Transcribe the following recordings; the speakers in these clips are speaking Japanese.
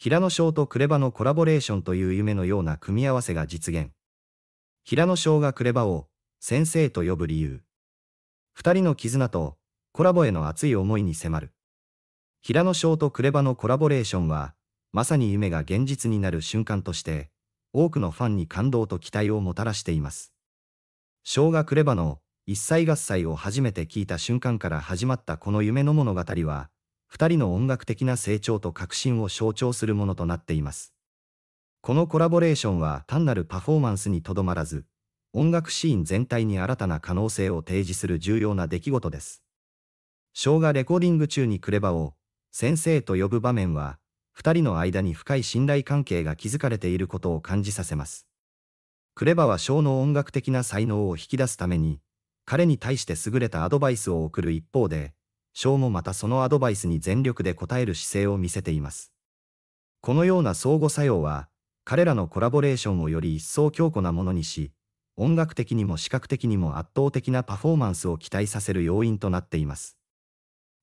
平野翔とクレバのコラボレーションという夢のような組み合わせが実現。平野翔がクレバを先生と呼ぶ理由。二人の絆とコラボへの熱い思いに迫る。平野翔とクレバのコラボレーションは、まさに夢が現実になる瞬間として、多くのファンに感動と期待をもたらしています。翔がクレバの一切合切を初めて聞いた瞬間から始まったこの夢の物語は、二人の音楽的な成長と革新を象徴するものとなっています。このコラボレーションは単なるパフォーマンスにとどまらず、音楽シーン全体に新たな可能性を提示する重要な出来事です。ショーがレコーディング中にクレバを、先生と呼ぶ場面は、二人の間に深い信頼関係が築かれていることを感じさせます。クレバはショーの音楽的な才能を引き出すために、彼に対して優れたアドバイスを送る一方で、翔もまたそのアドバイスに全力で応える姿勢を見せています。このような相互作用は、彼らのコラボレーションをより一層強固なものにし、音楽的にも視覚的にも圧倒的なパフォーマンスを期待させる要因となっています。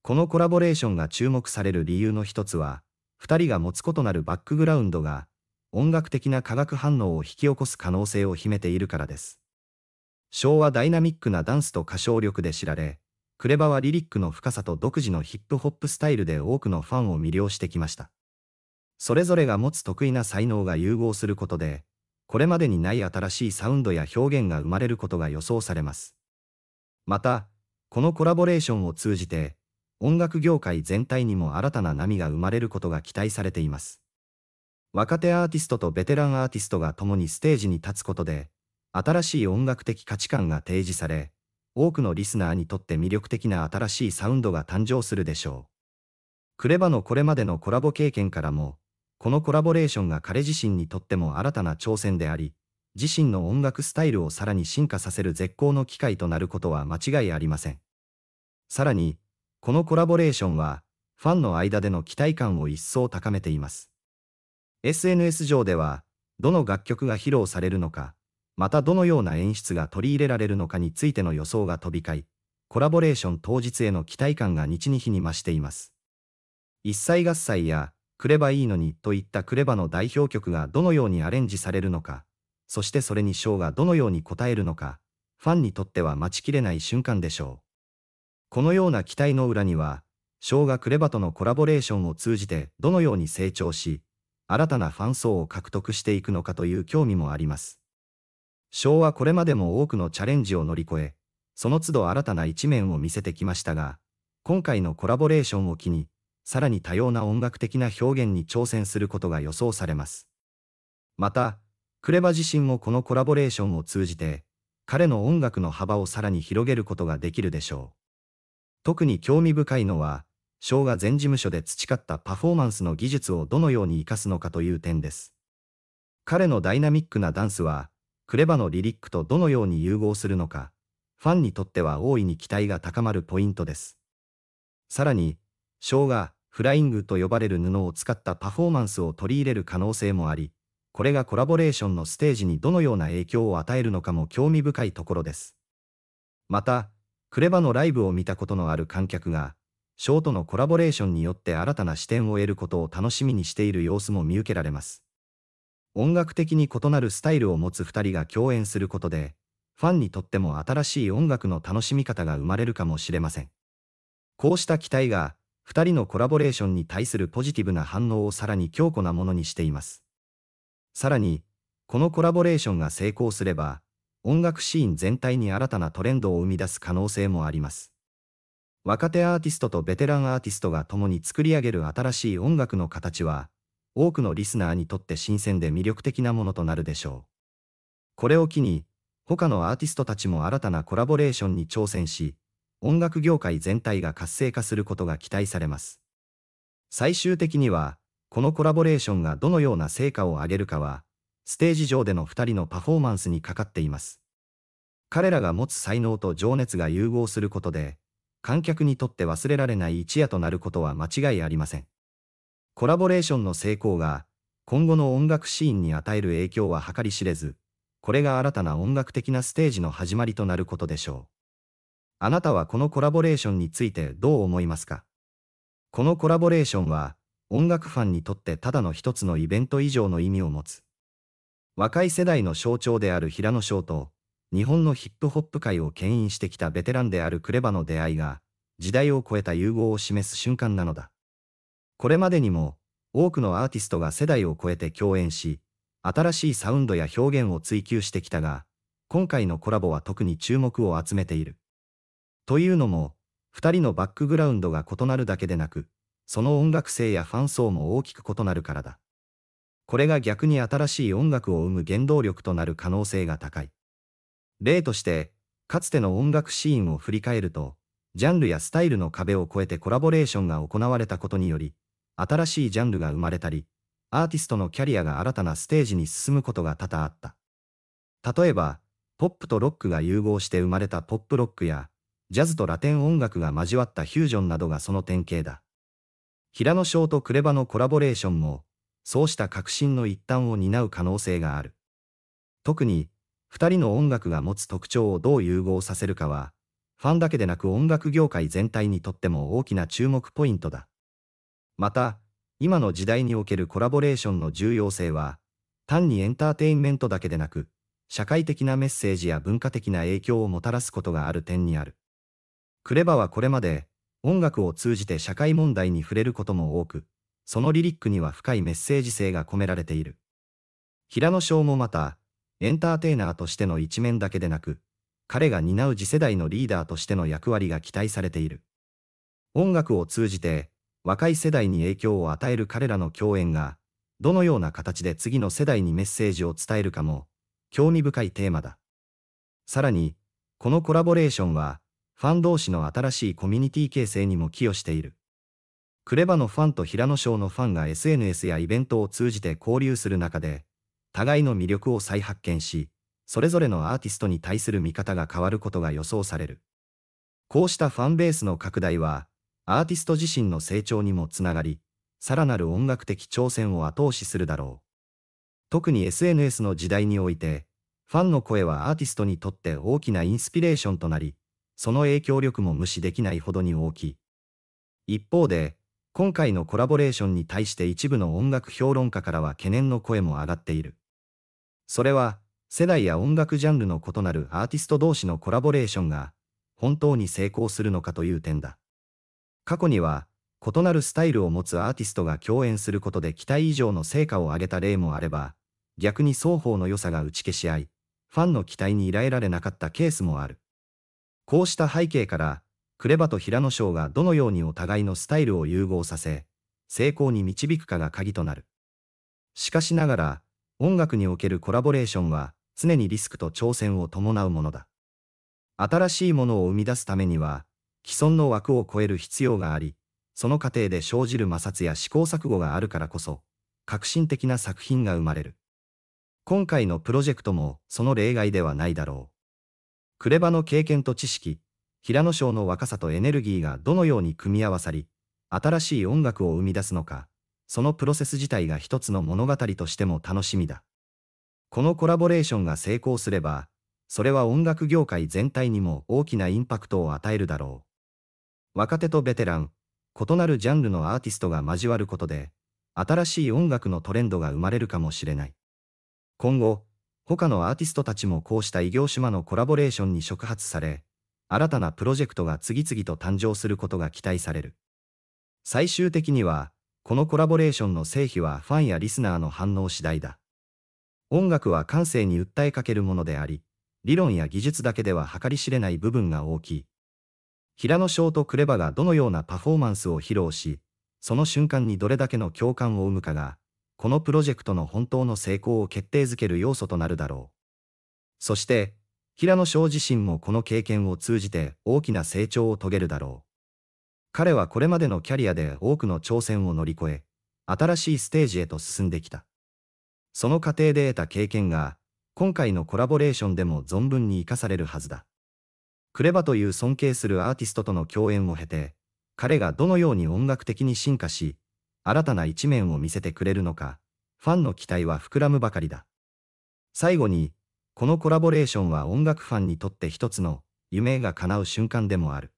このコラボレーションが注目される理由の一つは、2人が持つ異なるバックグラウンドが、音楽的な化学反応を引き起こす可能性を秘めているからです。昭和ダイナミックなダンスと歌唱力で知られ、クレバはリリックの深さと独自のヒップホップスタイルで多くのファンを魅了してきました。それぞれが持つ得意な才能が融合することで、これまでにない新しいサウンドや表現が生まれることが予想されます。また、このコラボレーションを通じて、音楽業界全体にも新たな波が生まれることが期待されています。若手アーティストとベテランアーティストが共にステージに立つことで、新しい音楽的価値観が提示され、多くのリスナーにとって魅力的な新しいサウンドが誕生するでしょう。クレバのこれまでのコラボ経験からも、このコラボレーションが彼自身にとっても新たな挑戦であり、自身の音楽スタイルをさらに進化させる絶好の機会となることは間違いありません。さらに、このコラボレーションは、ファンの間での期待感を一層高めています。SNS 上では、どの楽曲が披露されるのか、またどのような演出が取り入れられるのかについての予想が飛び交い、コラボレーション当日への期待感が日に日に増しています。一切合切や、くればいいのにといったクレバの代表曲がどのようにアレンジされるのか、そしてそれにショーがどのように応えるのか、ファンにとっては待ちきれない瞬間でしょう。このような期待の裏には、ショーがクレバとのコラボレーションを通じてどのように成長し、新たなファン層を獲得していくのかという興味もあります。昭和これまでも多くのチャレンジを乗り越え、その都度新たな一面を見せてきましたが、今回のコラボレーションを機に、さらに多様な音楽的な表現に挑戦することが予想されます。また、クレバ自身もこのコラボレーションを通じて、彼の音楽の幅をさらに広げることができるでしょう。特に興味深いのは、ショーが全事務所で培ったパフォーマンスの技術をどのように活かすのかという点です。彼のダイナミックなダンスは、クレバのリリックとどのように融合するのか、ファンにとっては大いに期待が高まるポイントです。さらに、ショーがフライングと呼ばれる布を使ったパフォーマンスを取り入れる可能性もあり、これがコラボレーションのステージにどのような影響を与えるのかも興味深いところです。また、クレバのライブを見たことのある観客が、ショーとのコラボレーションによって新たな視点を得ることを楽しみにしている様子も見受けられます。音楽的に異なるスタイルを持つ2人が共演することで、ファンにとっても新しい音楽の楽しみ方が生まれるかもしれません。こうした期待が、2人のコラボレーションに対するポジティブな反応をさらに強固なものにしています。さらに、このコラボレーションが成功すれば、音楽シーン全体に新たなトレンドを生み出す可能性もあります。若手アーティストとベテランアーティストが共に作り上げる新しい音楽の形は、多くのリスナーにとって新鮮で魅力的なものとなるでしょう。これを機に、他のアーティストたちも新たなコラボレーションに挑戦し、音楽業界全体が活性化することが期待されます。最終的には、このコラボレーションがどのような成果を上げるかは、ステージ上での2人のパフォーマンスにかかっています。彼らが持つ才能と情熱が融合することで、観客にとって忘れられない一夜となることは間違いありません。コラボレーションの成功が、今後の音楽シーンに与える影響は計り知れず、これが新たな音楽的なステージの始まりとなることでしょう。あなたはこのコラボレーションについてどう思いますかこのコラボレーションは、音楽ファンにとってただの一つのイベント以上の意味を持つ。若い世代の象徴である平野翔と、日本のヒップホップ界を牽引してきたベテランであるクレバの出会いが、時代を超えた融合を示す瞬間なのだ。これまでにも多くのアーティストが世代を超えて共演し、新しいサウンドや表現を追求してきたが、今回のコラボは特に注目を集めている。というのも、2人のバックグラウンドが異なるだけでなく、その音楽性やファン層も大きく異なるからだ。これが逆に新しい音楽を生む原動力となる可能性が高い。例として、かつての音楽シーンを振り返ると、ジャンルやスタイルの壁を越えてコラボレーションが行われたことにより、新しいジャンルが生まれたり、アーティストのキャリアが新たなステージに進むことが多々あった。例えば、ポップとロックが融合して生まれたポップロックや、ジャズとラテン音楽が交わったフュージョンなどがその典型だ。平野翔とクレバのコラボレーションも、そうした革新の一端を担う可能性がある。特に、二人の音楽が持つ特徴をどう融合させるかは、ファンだけでなく音楽業界全体にとっても大きな注目ポイントだ。また、今の時代におけるコラボレーションの重要性は、単にエンターテインメントだけでなく、社会的なメッセージや文化的な影響をもたらすことがある点にある。クレバはこれまで、音楽を通じて社会問題に触れることも多く、そのリリックには深いメッセージ性が込められている。平野翔もまた、エンターテイナーとしての一面だけでなく、彼が担う次世代のリーダーとしての役割が期待されている。音楽を通じて、若い世代に影響を与える彼らの共演が、どのような形で次の世代にメッセージを伝えるかも、興味深いテーマだ。さらに、このコラボレーションは、ファン同士の新しいコミュニティ形成にも寄与している。クレバのファンと平野翔のファンが SNS やイベントを通じて交流する中で、互いの魅力を再発見し、それぞれのアーティストに対する見方が変わることが予想される。こうしたファンベースの拡大は、アーティスト自身の成長にもつながり、さらなる音楽的挑戦を後押しするだろう。特に SNS の時代において、ファンの声はアーティストにとって大きなインスピレーションとなり、その影響力も無視できないほどに大きい。一方で、今回のコラボレーションに対して一部の音楽評論家からは懸念の声も上がっている。それは、世代や音楽ジャンルの異なるアーティスト同士のコラボレーションが、本当に成功するのかという点だ。過去には、異なるスタイルを持つアーティストが共演することで期待以上の成果を上げた例もあれば、逆に双方の良さが打ち消し合い、ファンの期待にいらイれなかったケースもある。こうした背景から、クレバと平野翔がどのようにお互いのスタイルを融合させ、成功に導くかが鍵となる。しかしながら、音楽におけるコラボレーションは、常にリスクと挑戦を伴うものだ。新しいものを生み出すためには、既存の枠を超える必要があり、その過程で生じる摩擦や試行錯誤があるからこそ、革新的な作品が生まれる。今回のプロジェクトもその例外ではないだろう。クレバの経験と知識、平野翔の若さとエネルギーがどのように組み合わさり、新しい音楽を生み出すのか、そのプロセス自体が一つの物語としても楽しみだ。このコラボレーションが成功すれば、それは音楽業界全体にも大きなインパクトを与えるだろう。若手とベテラン、異なるジャンルのアーティストが交わることで、新しい音楽のトレンドが生まれるかもしれない。今後、他のアーティストたちもこうした異業種間のコラボレーションに触発され、新たなプロジェクトが次々と誕生することが期待される。最終的には、このコラボレーションの成否はファンやリスナーの反応次第だ。音楽は感性に訴えかけるものであり、理論や技術だけでは計り知れない部分が大きい。平野翔とクレバがどのようなパフォーマンスを披露し、その瞬間にどれだけの共感を生むかが、このプロジェクトの本当の成功を決定づける要素となるだろう。そして、平野翔自身もこの経験を通じて大きな成長を遂げるだろう。彼はこれまでのキャリアで多くの挑戦を乗り越え、新しいステージへと進んできた。その過程で得た経験が、今回のコラボレーションでも存分に活かされるはずだ。クレバという尊敬するアーティストとの共演を経て、彼がどのように音楽的に進化し、新たな一面を見せてくれるのか、ファンの期待は膨らむばかりだ。最後に、このコラボレーションは音楽ファンにとって一つの夢が叶う瞬間でもある。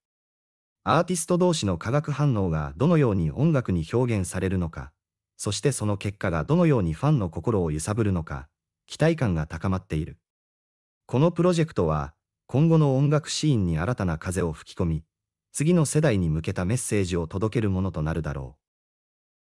アーティスト同士の化学反応がどのように音楽に表現されるのか、そしてその結果がどのようにファンの心を揺さぶるのか、期待感が高まっている。このプロジェクトは、今後の音楽シーンに新たな風を吹き込み、次の世代に向けたメッセージを届けるものとなるだろう。